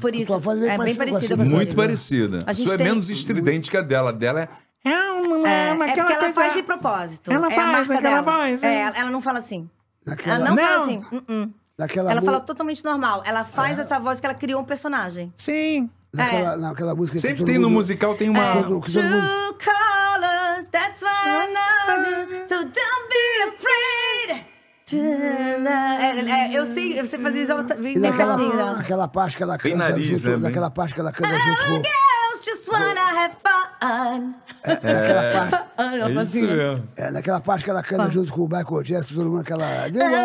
Por isso, é, é bem parecida. Muito parecida. A sua é menos estridente que a dela. A dela é... É, uma, é, é uma, é porque ela faz de propósito. Ela é faz, é aquela voz. É, ela não fala assim. Naquela... Ela não, não, fala assim. Uh -uh. Naquela ela mu... fala totalmente normal. Ela faz é. essa voz que ela criou um personagem. Sim. Naquela, é. naquela música Sempre tem mundo... no musical, tem uma. É. que todo mundo... colors, that's what I know. So don't be afraid. to é, é, eu sei, você fazia isso bem e naquela, caixinha Naquela parte que ela canta nariz, junto, né, naquela parte que ela canta junto Girls just wanna have fun. É, naquela parte, ela é isso É, naquela parte que ela canta junto com o Michael Jackson, todo mundo aquela... Ela,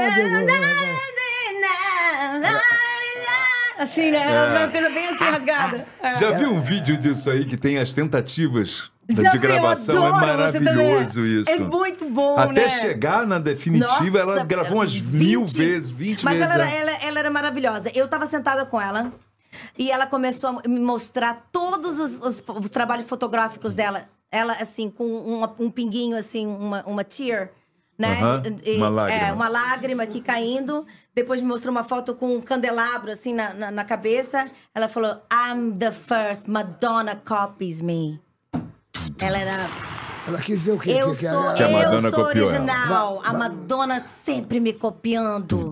Assim, né? É. Uma coisa bem assim, rasgada. Já é. viu um vídeo disso aí que tem as tentativas já de gravação é maravilhoso é isso. É muito bom, Até né? chegar na definitiva, Nossa, ela gravou umas 20. mil vezes, 20 Mas vezes. Mas ela, é. ela, ela, era maravilhosa. Eu tava sentada com ela e ela começou a me mostrar todos os, os, os trabalhos fotográficos dela. Ela, assim, com uma, um pinguinho, assim, uma, uma tear né? E, uma lágrima. É, uma lágrima aqui caindo. Depois me mostrou uma foto com um candelabro, assim, na, na, na cabeça. Ela falou, I'm the first, Madonna copies me. Ela era... Ela quis dizer o quê? Eu sou, que a Madonna eu sou copiou original. Ela. A Madonna sempre me copiando.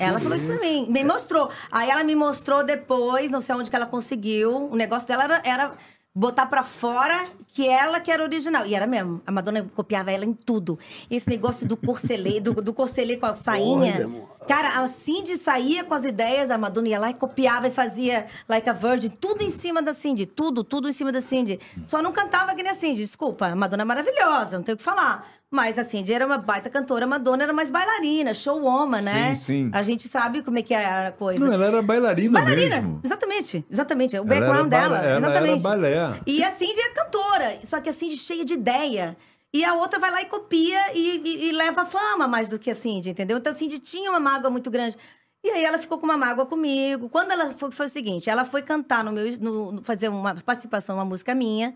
Ela falou isso pra mim, me mostrou. Aí ela me mostrou depois, não sei onde que ela conseguiu. O negócio dela era, era botar para fora que ela que era original. E era mesmo. A Madonna copiava ela em tudo. Esse negócio do corcelê, do, do corcelê com a sainha. Porra, Cara, a Cindy saía com as ideias, a Madonna ia lá e copiava e fazia Like a Virgin, tudo em cima da Cindy. Tudo, tudo em cima da Cindy. Só não cantava que nem a Cindy. Desculpa, a Madonna é maravilhosa, não tem o que falar. Mas, assim, Jay era uma baita cantora, Madonna era mais bailarina, showwoman, né? Sim, sim. A gente sabe como é que era é a coisa. Não, ela era bailarina, bailarina mesmo. Exatamente, exatamente. O ela background dela. Ela exatamente. era balé. E a Cindy é cantora, só que a Cindy cheia de ideia. E a outra vai lá e copia e, e, e leva fama mais do que a Cindy, entendeu? Então a Cindy tinha uma mágoa muito grande. E aí ela ficou com uma mágoa comigo. Quando ela foi, foi o seguinte, ela foi cantar no meu, no, fazer uma participação, uma música minha.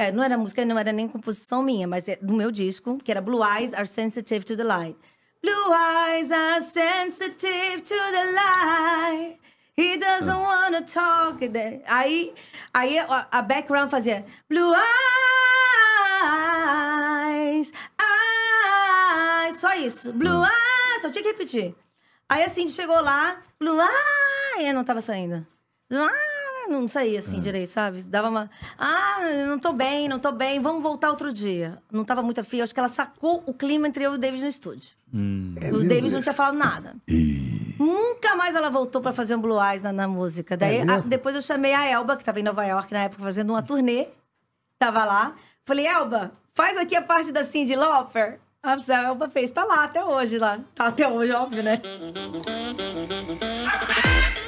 É, não era música, não era nem composição minha, mas é do meu disco, que era Blue Eyes Are Sensitive to the Light. Blue eyes are sensitive to the light. He doesn't ah. wanna talk. Aí, aí a, a background fazia Blue eyes, eyes, só isso. Blue ah. eyes, só tinha que repetir. Aí assim chegou lá, Blue eyes, não tava saindo. Blue eyes. Ah, não saía assim é. direito, sabe? Dava uma. Ah, não tô bem, não tô bem, vamos voltar outro dia. Não tava muito afim, acho que ela sacou o clima entre eu e o David no estúdio. Hum. É o David não tinha falado nada. E... Nunca mais ela voltou para fazer um Blue Eyes na, na música. Daí, é a, depois eu chamei a Elba, que tava em Nova York na época fazendo uma turnê. Tava lá. Falei, Elba, faz aqui a parte da Cindy Lauper. A Elba fez, tá lá até hoje lá. Tá até hoje, óbvio, né?